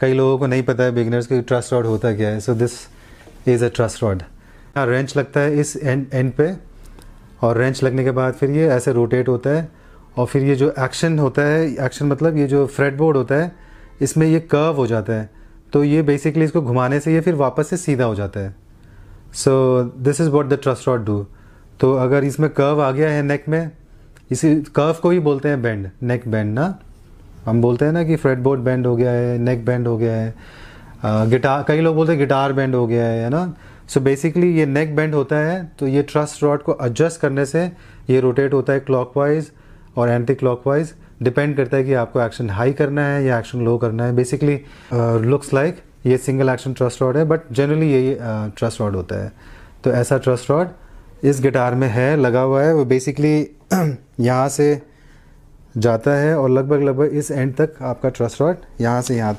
कई लोगों को नहीं पता है बिगनर्स की ट्रस्ट रॉड होता क्या है so this is a thrust rod हाँ रेंच लगता है इस एंड एंड पे और रेंच लगने के बाद फिर ये ऐसे रोटेट होता है और फिर ये जो एक्शन होता है एक्शन मतलब ये जो फ्रेड बोर्ड होता है इसमें ये कर्व हो जाता है तो ये बेसिकली इसको घुमाने से ये फिर वापस से सीधा हो जाता है so this is what the thrust rod do तो अगर इसमें कर्व आ गया है नेक में इसी कर्व को ही बोलते हैं बैंड नेक बैंड ना हम बोलते हैं ना कि फ्रेडबोर्ड बैंड हो गया है नेक बैंड हो गया है गिटार कई लोग बोलते हैं गिटार बैंड हो गया है ना सो so बेसिकली ये नेक बैंड होता है तो ये ट्रस्ट रॉड को एडजस्ट करने से ये रोटेट होता है क्लॉक और एंटी क्लॉक डिपेंड करता है कि आपको एक्शन हाई करना है या एक्शन लो करना है बेसिकली लुक्स लाइक ये सिंगल एक्शन ट्रस्ट रॉड है बट जनरली यही ट्रस्ट रॉड होता है तो ऐसा ट्रस्ट रॉड इस गिटार में है लगा हुआ है वो बेसिकली यहाँ से जाता है और लगभग लगभग इस एंड तक आपका ट्रस्ट रॉड यहाँ से यहाँ